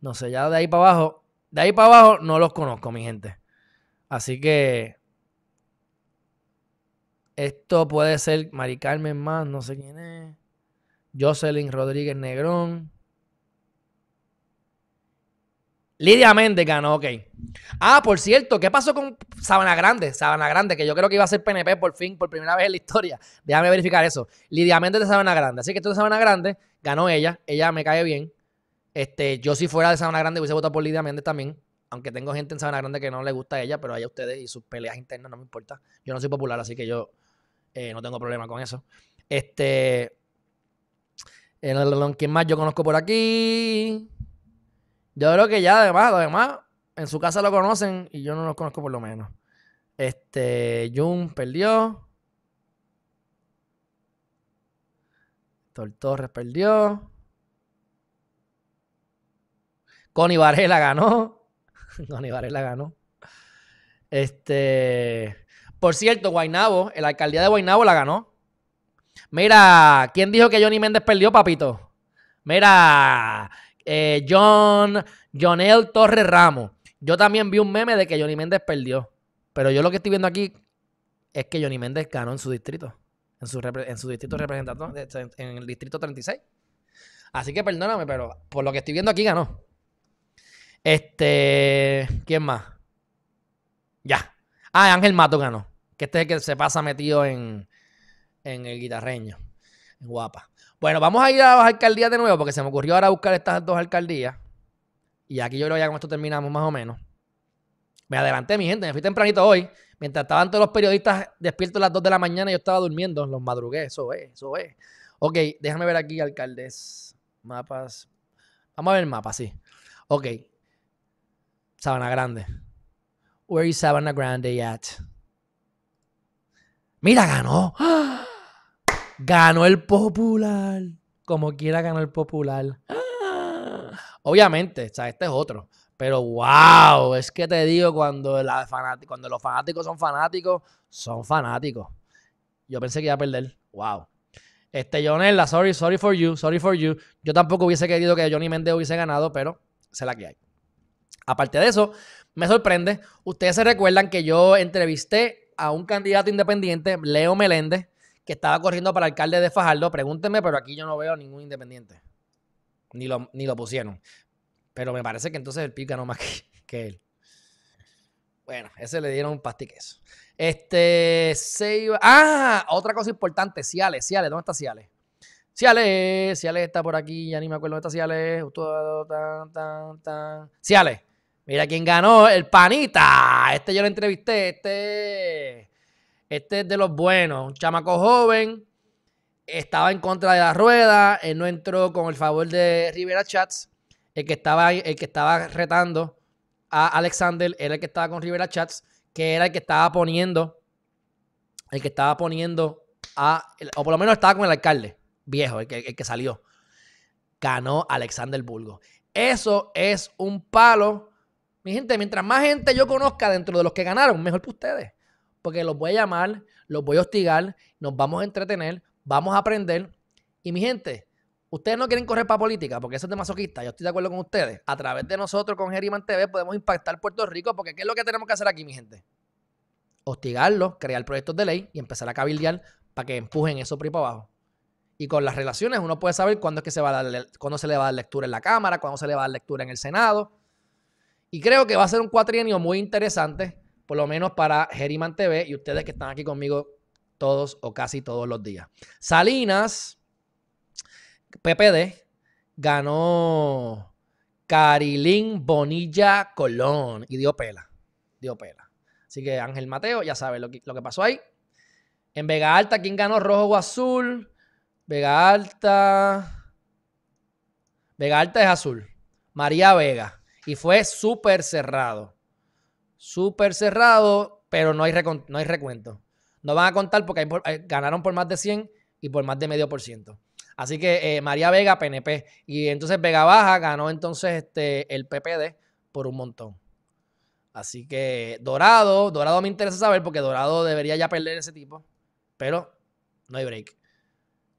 No sé, ya de ahí para abajo. De ahí para abajo no los conozco, mi gente. Así que esto puede ser Mari Carmen más, no sé quién es. Jocelyn Rodríguez Negrón. Lidia Méndez ganó, ok. Ah, por cierto, ¿qué pasó con Sabana Grande? Sabana Grande, que yo creo que iba a ser PNP por fin, por primera vez en la historia. Déjame verificar eso. Lidia Méndez de Sabana Grande. Así que esto de Sabana Grande ganó ella. Ella me cae bien. Este, yo si fuera de Sabana Grande hubiese votado por Lidia Méndez también. Aunque tengo gente en Sabana Grande que no le gusta a ella, pero a ustedes y sus peleas internas no me importa. Yo no soy popular, así que yo, eh, no tengo problema con eso. Este. El que más yo conozco por aquí? Yo creo que ya, además, además, en su casa lo conocen y yo no los conozco por lo menos. Este, Jun perdió. Tor Torres perdió. Connie Varela ganó. Connie Varela ganó. Este. Por cierto, Guainabo, la alcaldía de Guainabo la ganó. Mira, ¿quién dijo que Johnny Méndez perdió, papito? Mira, eh, John, Jonel Torres Ramos. Yo también vi un meme de que Johnny Méndez perdió. Pero yo lo que estoy viendo aquí es que Johnny Méndez ganó en su distrito. En su, en su distrito representativo, en el distrito 36. Así que perdóname, pero por lo que estoy viendo aquí ganó. Este, ¿quién más? Ya. Ah, Ángel Mato ganó. Que este es el que se pasa metido en, el guitarreño. Guapa. Bueno, vamos a ir a las alcaldías de nuevo porque se me ocurrió ahora buscar estas dos alcaldías. Y aquí yo creo que ya con esto terminamos más o menos. Me adelanté, mi gente. Me fui tempranito hoy. Mientras estaban todos los periodistas despiertos a las 2 de la mañana, yo estaba durmiendo. Los madrugué. Eso es, eso es. Ok, déjame ver aquí, alcaldes. Mapas. Vamos a ver el mapa, sí. Ok. Sabana Grande. Where is Savannah Grande at? Mira, ganó. Ganó el popular. Como quiera ganó el popular. Obviamente, o este es otro. Pero wow, es que te digo, cuando, la los fanáticos son fanáticos, son fanáticos. Yo pensé que iba a perder. Wow. Este, Jonella, sorry, sorry for you, sorry for you. Yo tampoco hubiese querido que Johnny Mendez hubiese ganado, pero se la que hay. Aparte de eso, me sorprende. Ustedes se recuerdan que yo entrevisté a un candidato independiente, Leo Meléndez, que estaba corriendo para alcalde de Fajardo. Pregúntenme, pero aquí yo no veo a ningún independiente. Ni lo, ni lo pusieron. Pero me parece que entonces el pica no más que, él. Bueno, ese le dieron un eso. Este, se iba... Ah, otra cosa importante, Ciales, Ciales, ¿dónde está Ciales? Ciales, Ciales está por aquí, ya ni me acuerdo dónde está Ciales. Ciales, Mira quién ganó, el panita. Este yo lo entrevisté, este, este es de los buenos, un chamaco joven, estaba en contra de la rueda, él no entró con el favor de Rivera Chats, el que estaba, el que estaba retando a Alexander, era el que estaba con Rivera Chats, que era el que estaba poniendo, el que estaba poniendo a, o por lo menos estaba con el alcalde, viejo, el que, el que salió. Ganó Alexander Bulgo. Eso es un palo mi gente, mientras más gente yo conozca dentro de los que ganaron, mejor para ustedes. Porque los voy a llamar, los voy a hostigar, nos vamos a entretener, vamos a aprender. Y mi gente, ustedes no quieren correr para política porque eso es de masoquista. Yo estoy de acuerdo con ustedes. A través de nosotros, con Geriman TV, podemos impactar Puerto Rico porque ¿qué es lo que tenemos que hacer aquí, mi gente? Hostigarlos, crear proyectos de ley y empezar a cabildear para que empujen eso por para abajo. Y con las relaciones uno puede saber cuándo es que se va a cuándo se le va a dar lectura en la Cámara, cuándo se le va a dar lectura en el Senado. Y creo que va a ser un cuatrienio muy interesante, por lo menos para Geriman TV y ustedes que están aquí conmigo todos o casi todos los días. Salinas, PPD, ganó Carilín Bonilla Colón y dio pela, dio pela. Así que Ángel Mateo, ya sabe lo que, lo que pasó ahí. En Vega Alta, ¿quién ganó rojo o azul? Vega Alta. Vega Alta es azul. María Vega. Y fue súper cerrado. Súper cerrado, pero no hay, no hay recuento. No van a contar porque ganaron por más de 100 y por más de medio por ciento. Así que eh, María Vega, PNP. Y entonces Vega Baja ganó entonces este, el PPD por un montón. Así que Dorado, Dorado me interesa saber porque Dorado debería ya perder ese tipo. Pero no hay break.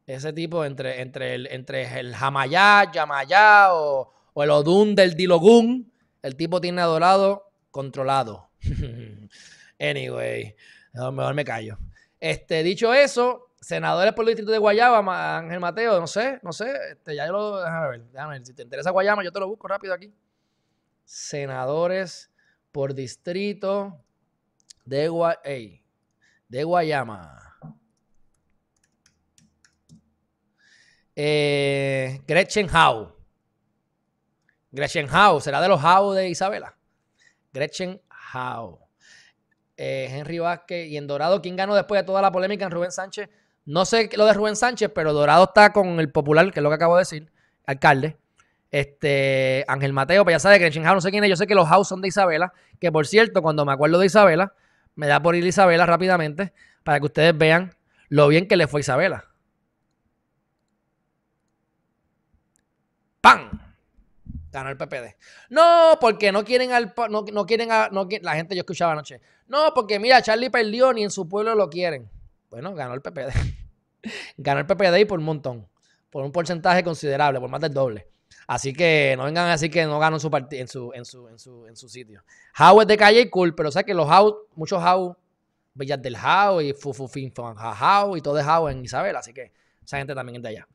Ese tipo entre, entre, el, entre el Jamayá, Yamayá o, o el Odun del Dilogun, el tipo tiene adorado controlado. anyway, mejor me callo. Este, dicho eso, senadores por el distrito de Guayaba, Ángel Mateo, no sé, no sé, este, ya yo lo, déjame ver, déjame si te interesa Guayama, yo te lo busco rápido aquí. Senadores por distrito de, Gua, de Guayama. Eh, Gretchen Howe. Gretchen Howe, será de los Howe de Isabela. Gretchen Howe. Eh, Henry Vázquez y en Dorado, ¿quién ganó después de toda la polémica en Rubén Sánchez? No sé lo de Rubén Sánchez, pero Dorado está con el popular, que es lo que acabo de decir, alcalde. Este, Ángel Mateo, pues ya sabe Gretchen Howe, no sé quién es, yo sé que los Howe son de Isabela, que por cierto, cuando me acuerdo de Isabela, me da por ir Isabela rápidamente para que ustedes vean lo bien que le fue Isabela. ¡Pam! ganó el PPD. No, porque no quieren al no, no quieren a, la gente yo escuchaba anoche. No, porque mira, Charlie perdió ni en su pueblo lo quieren. Bueno, ganó el PPD. ganó el PPD y por un montón, por un porcentaje considerable, por más del doble. Así que no vengan a decir que no ganó su en su, en su, en su, en su sitio. How es de calle y cool, pero sabes que los How, muchos How, Villas del How y Fufufin How y todo de How en Isabel, así que esa gente también es de allá.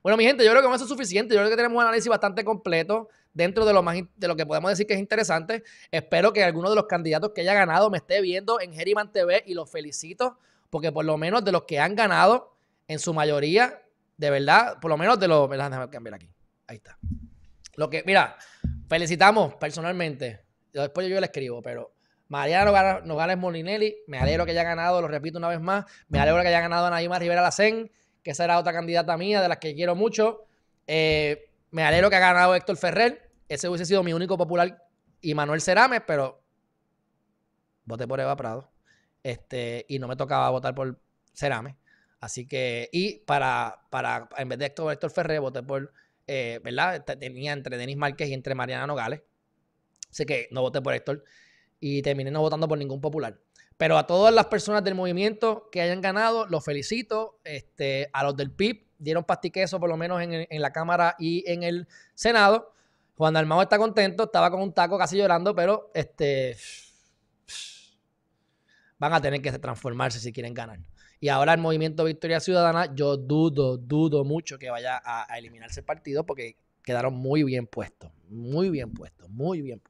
Bueno, mi gente, yo creo que con eso es suficiente. Yo creo que tenemos un análisis bastante completo dentro de lo, de lo que podemos decir que es interesante. Espero que alguno de los candidatos que haya ganado me esté viendo en Geriman TV y los felicito porque por lo menos de los que han ganado, en su mayoría, de verdad, por lo menos de los... Déjame cambiar aquí. Ahí está. Lo que, mira, felicitamos personalmente. Después yo le escribo, pero... Mariana Nogales Molinelli, me alegro que haya ganado, lo repito una vez más, me alegro que haya ganado Naima Rivera Lacen, que esa era otra candidata mía, de las que quiero mucho. Eh, me alegro que ha ganado Héctor Ferrer. Ese hubiese sido mi único popular y Manuel Cerames, pero voté por Eva Prado. Este, y no me tocaba votar por Cerame Así que, y para, para en vez de Héctor, Ferrer, voté por, eh, ¿verdad? Tenía entre Denis Márquez y entre Mariana Nogales. Así que no voté por Héctor. Y terminé no votando por ningún popular. Pero a todas las personas del movimiento que hayan ganado, los felicito. Este, a los del PIB, dieron pastiqueso por lo menos en, la Cámara y en el Senado. Juan Dalmao está contento, estaba con un taco casi llorando, pero este, van a tener que transformarse si quieren ganar. Y ahora el movimiento Victoria Ciudadana, yo dudo, dudo mucho que vaya a, a eliminarse el partido porque quedaron muy bien puestos, muy bien puestos, muy bien puestos.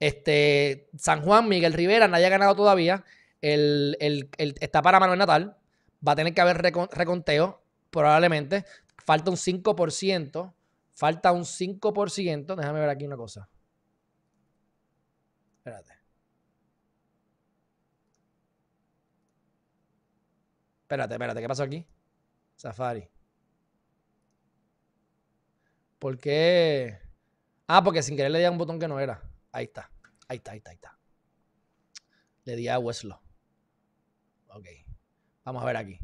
Este, San Juan, Miguel Rivera, no ha ganado todavía. El, está para Manuel Natal. Va a tener que haber reconteo, probablemente. Falta un 5%. Falta un 5%. Déjame ver aquí una cosa. Espérate. Espérate, espérate, ¿qué pasó aquí? Safari. ¿Por qué? Ah, porque sin querer le di un botón que no era. Ahí está. Ahí está, ahí está, ahí está. Le di a Westlaw. Ok. Vamos a ver aquí.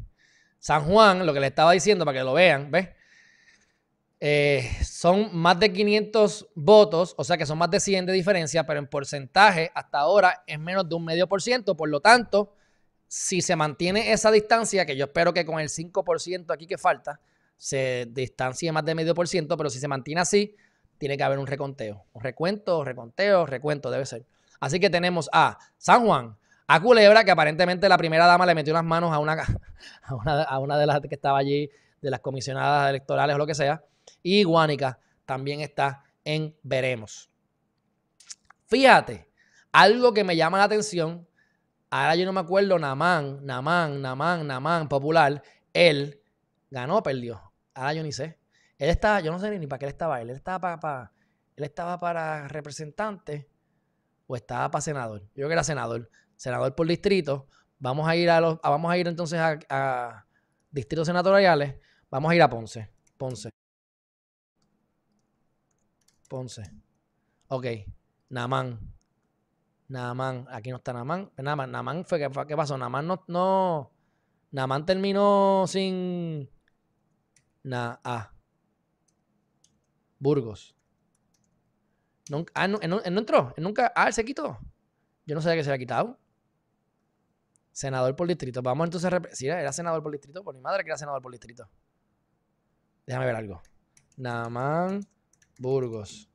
San Juan, lo que le estaba diciendo para que lo vean, ¿ves? Eh, son más de 500 votos, o sea que son más de 100 de diferencia, pero en porcentaje hasta ahora es menos de un medio por ciento. Por lo tanto, si se mantiene esa distancia, que yo espero que con el 5% aquí que falta, se distancie más de medio por ciento, pero si se mantiene así, tiene que haber un reconteo. Un recuento, reconteo, recuento, debe ser. Así que tenemos a San Juan, a Culebra, que aparentemente la primera dama le metió las manos a una, a una, de las que estaba allí, de las comisionadas electorales o lo que sea. Y Guánica también está en Veremos. Fíjate, algo que me llama la atención, ahora yo no me acuerdo, Namán, Namán, Namán, Namán, popular, él ganó, perdió. Ahora yo ni sé. Él estaba, yo no sé ni para qué él estaba. Él estaba para, él estaba para representante o estaba para senador. Yo creo que era senador. Senador por distrito. Vamos a ir a los, ah, vamos a ir entonces a, distritos senatoriales. Vamos a ir a Ponce. Ponce. Ponce. Ok. Namán. Namán. Aquí no está Namán. Pues Namán, Namán fue. ¿Qué pasó? Namán no. no Namán terminó sin. Na. Ah. Burgos. Nunca, ah, no, no, entró. nunca. Ah, él se quitó. Yo no sabía que se había quitado. Senador por distrito. Vamos entonces a. Sí, era, senador por distrito. Por mi madre que era senador por distrito. Déjame ver algo. Namán Burgos.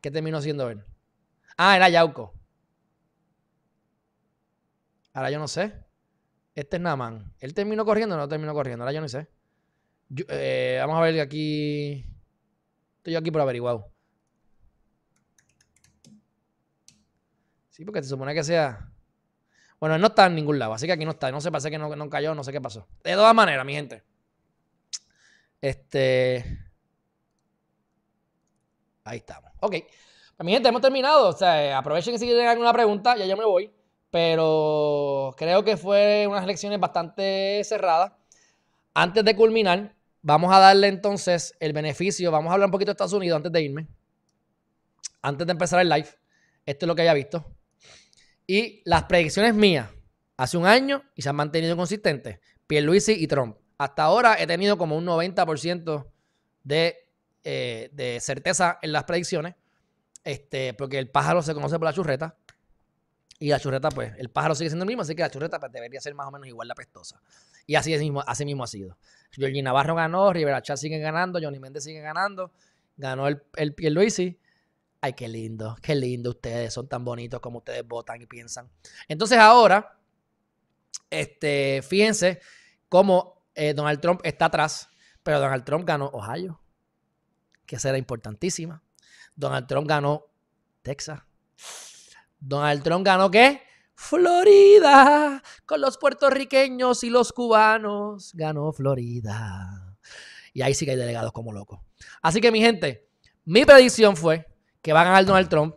¿Qué terminó siendo él? Ah, era Yauco. Ahora yo no sé. Este es Naman. ¿Él terminó corriendo o no terminó corriendo? Ahora yo no sé. Eh, vamos a ver aquí. Estoy yo aquí por averiguado. Sí, porque se supone que sea. Bueno, él no está en ningún lado, así que aquí no está. No sé, parece que no, cayó, no sé qué pasó. De todas maneras, mi gente. Este. Ahí estamos. Ok. Pues, mi gente, hemos terminado. O sea, eh, aprovechen si tienen alguna pregunta. Ya yo me voy pero creo que fue unas elecciones bastante cerradas. Antes de culminar, vamos a darle entonces el beneficio, vamos a hablar un poquito de Estados Unidos antes de irme, antes de empezar el live, esto es lo que había visto. Y las predicciones mías, hace un año y se han mantenido consistentes, Pierluisi y Trump. Hasta ahora he tenido como un 90% de, eh, de certeza en las predicciones, este, porque el pájaro se conoce por la churreta, y la churreta, pues, el pájaro sigue siendo el mismo, así que la churreta pues, debería ser más o menos igual la pestosa. Y así, es mismo, así mismo ha sido. Georgie Navarro ganó, Rivera Chá sigue ganando, Johnny Méndez sigue ganando, ganó el, el Pierluisi. Ay, qué lindo, qué lindo ustedes, son tan bonitos como ustedes votan y piensan. Entonces ahora, este, fíjense cómo eh, Donald Trump está atrás, pero Donald Trump ganó Ohio, que será importantísima. Donald Trump ganó Texas. Donald Trump ganó qué? Florida, con los puertorriqueños y los cubanos, ganó Florida. Y ahí sí que hay delegados como locos. Así que mi gente, mi predicción fue que va a ganar Donald Trump,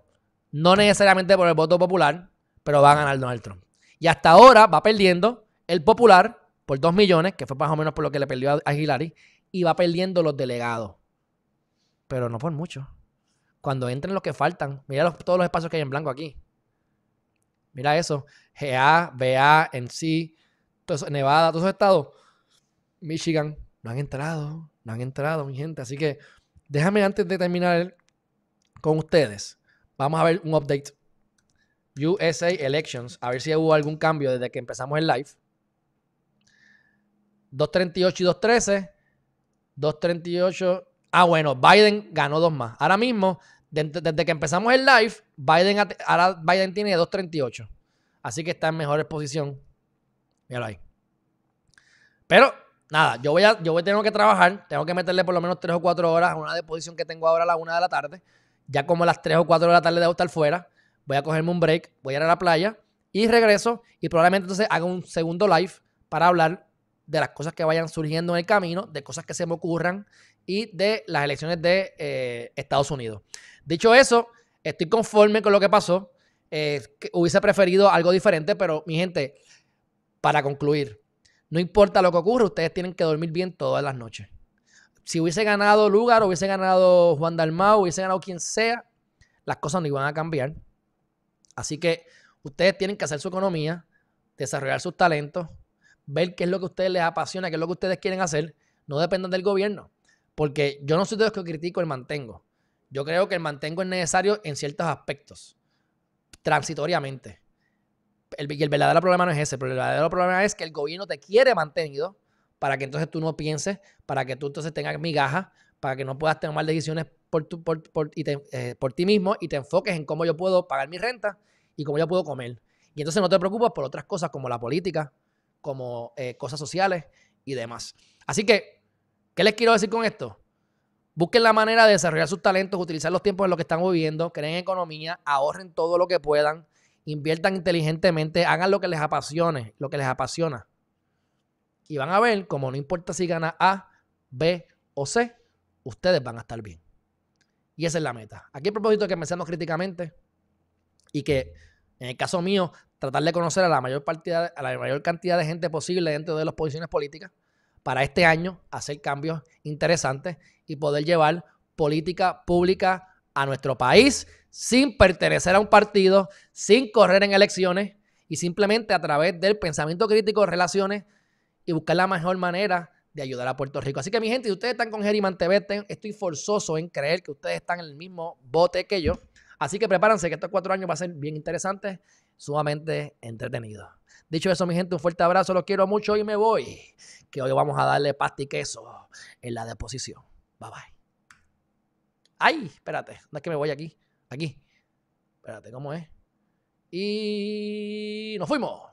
no necesariamente por el voto popular, pero va a ganar Donald Trump. Y hasta ahora va perdiendo el popular por 2 millones, que fue más o menos por lo que le perdió a Hillary, y va perdiendo los delegados. Pero no por mucho. Cuando entren los que faltan, mira todos los espacios que hay en blanco aquí. Mira eso. GA, BA, NC, Nevada, todos esos estados. Michigan, no han entrado, no han entrado, mi gente. Así que déjame antes de terminar con ustedes, vamos a ver un update. USA Elections, a ver si hubo algún cambio desde que empezamos el live. 238 y 213. 238. Ah, bueno, Biden ganó dos más. Ahora mismo desde, que empezamos el live, Biden, ahora Biden tiene 2.38. Así que está en mejor exposición Míralo ahí. Pero, nada, yo voy a, yo voy, tener que trabajar. Tengo que meterle por lo menos 3 o 4 horas a una deposición que tengo ahora a las 1 de la tarde. Ya como a las 3 o 4 de la tarde debo estar fuera. Voy a cogerme un break, voy a ir a la playa y regreso. Y probablemente entonces haga un segundo live para hablar de las cosas que vayan surgiendo en el camino, de cosas que se me ocurran y de las elecciones de eh, Estados Unidos. Dicho eso, estoy conforme con lo que pasó. Eh, hubiese preferido algo diferente, pero mi gente, para concluir, no importa lo que ocurra, ustedes tienen que dormir bien todas las noches. Si hubiese ganado Lugar, hubiese ganado Juan Dalmau, hubiese ganado quien sea, las cosas no iban a cambiar. Así que ustedes tienen que hacer su economía, desarrollar sus talentos, ver qué es lo que a ustedes les apasiona, qué es lo que ustedes quieren hacer. No dependan del gobierno, porque yo no soy de los que critico y mantengo. Yo creo que el mantengo es necesario en ciertos aspectos, transitoriamente. y el verdadero problema no es ese, pero el verdadero problema es que el gobierno te quiere mantenido para que entonces tú no pienses, para que tú entonces tengas migajas, para que no puedas tomar decisiones por, eh, por, ti mismo y te enfoques en cómo yo puedo pagar mi renta y cómo yo puedo comer. Y entonces no te preocupes por otras cosas como la política, como eh, cosas sociales y demás. Así que, ¿qué les quiero decir con esto? Busquen la manera de desarrollar sus talentos, utilizar los tiempos en los que están viviendo, creen economía, ahorren todo lo que puedan, inviertan inteligentemente, hagan lo que les apasione, lo que les apasiona. Y van a ver como no importa si gana A, B o C, ustedes van a estar bien. Y esa es la meta. Aquí el propósito es que pensemos críticamente y que, en el caso mío, tratar de conocer a la mayor, a la mayor cantidad de gente posible dentro de las posiciones políticas para este año hacer cambios interesantes y poder llevar política pública a nuestro país sin pertenecer a un partido, sin correr en elecciones y simplemente a través del pensamiento crítico, de relaciones y buscar la mejor manera de ayudar a Puerto Rico. Así que mi gente, si ustedes están con Geriman TV, estoy forzoso en creer que ustedes están en el mismo bote que yo. Así que prepárense que estos cuatro años van a ser bien interesantes, sumamente entretenidos. Dicho eso, mi gente, un fuerte abrazo, los quiero mucho y me voy. Que hoy vamos a darle pasta y queso en la deposición. Bye bye. Ay, espérate, no es que me voy aquí. Aquí. Espérate, ¿cómo es? Y nos fuimos.